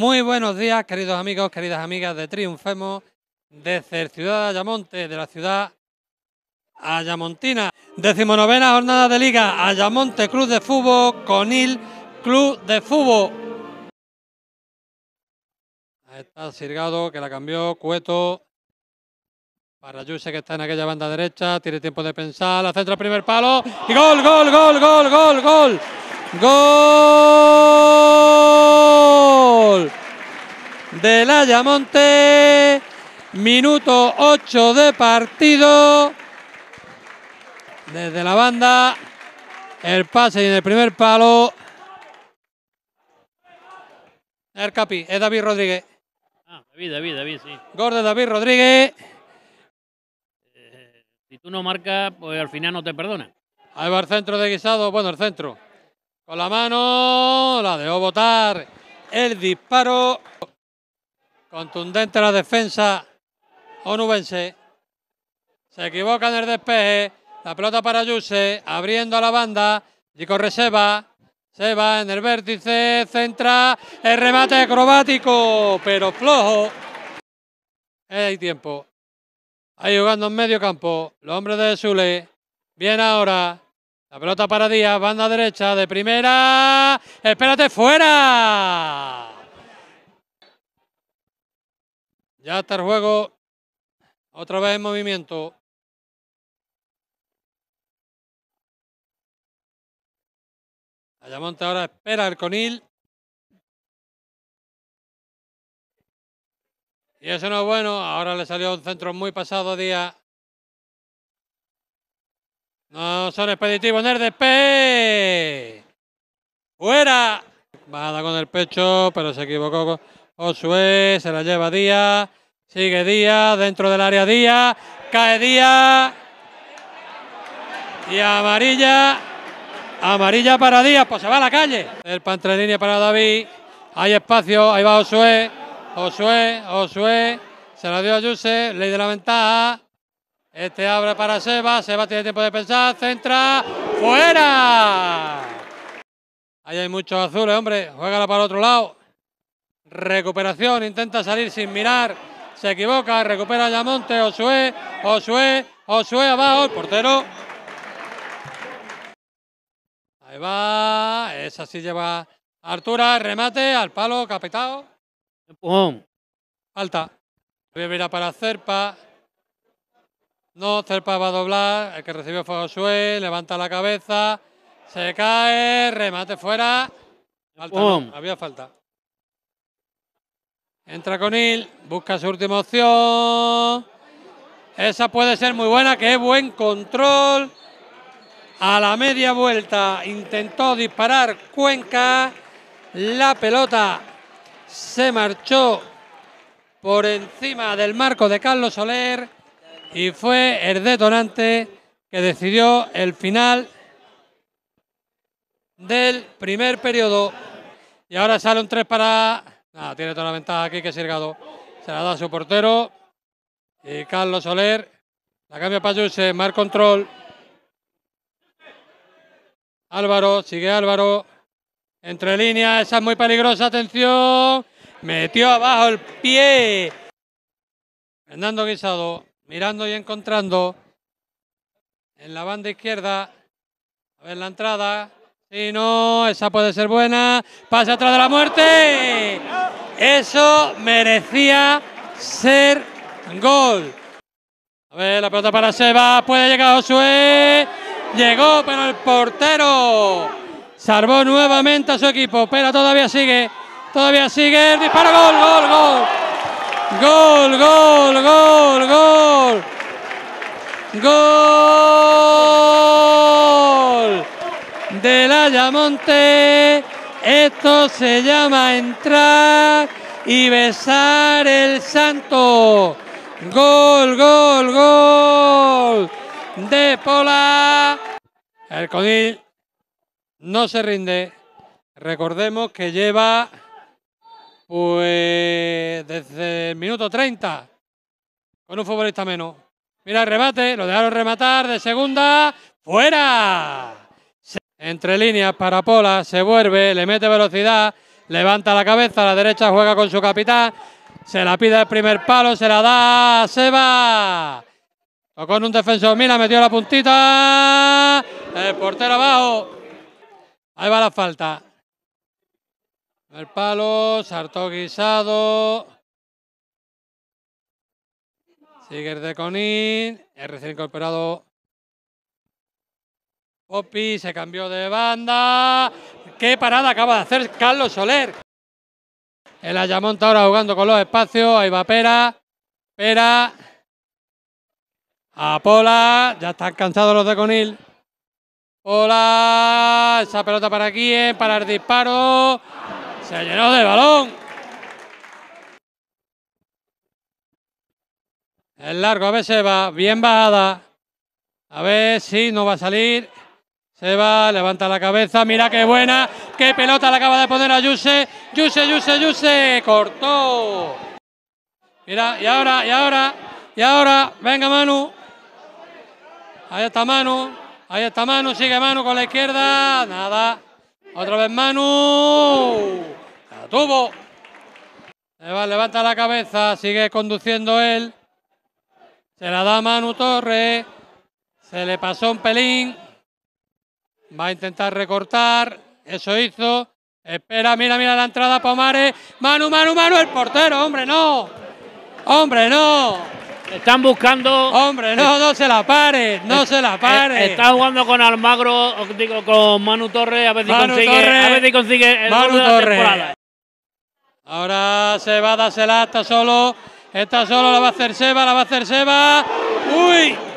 Muy buenos días, queridos amigos, queridas amigas de Triunfemos, desde Ciudad de Ayamonte, de la ciudad Ayamontina. Decimonovena jornada de liga, Ayamonte Club de Fútbol, Conil Club de Fútbol. Ahí está Sirgado, que la cambió, Cueto. Para Yuse, que está en aquella banda derecha, tiene tiempo de pensar, la centra primer palo, y gol, gol, gol, gol, gol, gol, gol. De la Yamonte, Minuto 8 de partido. Desde la banda, el pase y en el primer palo. El capi, es David Rodríguez. Ah, David, David, David, sí. David Rodríguez. Eh, si tú no marcas, pues al final no te perdona. Ahí va el centro de Guisado, bueno, el centro. Con la mano, la dejó botar el disparo. Contundente la defensa onubense. Se equivoca en el despeje. La pelota para Yuse, abriendo a la banda. y corre se Seba en el vértice, centra. El remate acrobático, pero flojo. Hay tiempo. Ahí jugando en medio campo. Los hombres de Zule. Bien ahora. La pelota para Díaz, banda derecha de primera. Espérate fuera. Ya está el juego. Otra vez en movimiento. Ayamonte ahora espera el Conil. Y eso no es bueno. Ahora le salió un centro muy pasado a Díaz. No son expeditivos el Fuera. Bada con el pecho, pero se equivocó. Osue se la lleva Díaz. Sigue Díaz dentro del área Díaz. Cae Díaz. Y amarilla. Amarilla para Díaz. Pues se va a la calle. El pantre para David. Hay espacio. Ahí va Osue. Osue. Osue. Se la dio a Yuse. Ley de la ventaja. Este abre para Seba, Seba tiene tiempo de pensar, centra, fuera. Ahí hay muchos azules, hombre, juégala para el otro lado. Recuperación, intenta salir sin mirar, se equivoca, recupera Yamonte, Osué, Osué, Osue abajo, el portero. Ahí va, esa sí lleva Artura, remate al palo, capetado. Empujón. Falta. mirar para Cerpa. No, Cerpa va a doblar, el que recibió fue Josué, levanta la cabeza, se cae, remate fuera. había falta. Entra con él busca su última opción. Esa puede ser muy buena, que es buen control. A la media vuelta intentó disparar Cuenca. La pelota se marchó por encima del marco de Carlos Soler y fue el detonante que decidió el final del primer periodo. Y ahora sale un 3 para... Nada, tiene toda la ventaja aquí que Sirgado. Se la da su portero. Y Carlos Soler. La cambia para Yuse, Mar control. Álvaro. Sigue Álvaro. Entre líneas. Esa es muy peligrosa. Atención. Metió abajo el pie. Fernando Guisado mirando y encontrando. En la banda izquierda, a ver la entrada. Si no, esa puede ser buena. Pase atrás de la muerte. Eso merecía ser gol. A ver, la pelota para Seba. Puede llegar Josué. Llegó, pero el portero salvó nuevamente a su equipo. Pero todavía sigue. Todavía sigue. Disparo, gol, gol, gol. Gol, gol, gol, gol. Gol de Monte. Esto se llama entrar y besar el santo. Gol, gol, gol de Pola. El Conil no se rinde. Recordemos que lleva pues desde el minuto 30, con un futbolista menos. Mira el remate, lo dejaron rematar de segunda, fuera. Entre líneas para Pola, se vuelve, le mete velocidad, levanta la cabeza, a la derecha juega con su capitán, se la pide el primer palo, se la da, se va. Tocó en un defensor, mira, metió la puntita, el portero abajo. Ahí va la falta. El palo, sartó guisado. Sigue de Conil, recién incorporado Opi Se cambió de banda. ¡Qué parada acaba de hacer Carlos Soler! El Ayamonte ahora jugando con los espacios. Ahí va Pera. Pera. A Pola. Ya están cansados los de Conil. hola, Esa pelota para quién. Para el disparo. Se llenó de balón. El largo a ver se va, bien bajada. A ver si no va a salir. Se va, levanta la cabeza, mira qué buena, qué pelota le acaba de poner a Yuse. Yuse, Yuse, Yuse, cortó. Mira, y ahora, y ahora, y ahora, venga Manu. Ahí está Manu, ahí está Manu, sigue Manu con la izquierda, nada. Otra vez Manu tuvo. levanta la cabeza, sigue conduciendo él. Se la da Manu Torres. Se le pasó un pelín. Va a intentar recortar. Eso hizo. Espera, mira, mira la entrada Pomares. Manu, Manu, Manu, el portero, hombre, no. Hombre, no. Están buscando. Hombre, no, no se la pare, no se la pare. Está jugando con Almagro, digo, con Manu Torres, a ver si consigue, a ver si consigue el Manu Ahora Seba, dásela, está solo. Está solo, la va a hacer Seba, la va a hacer Seba. ¡Uy!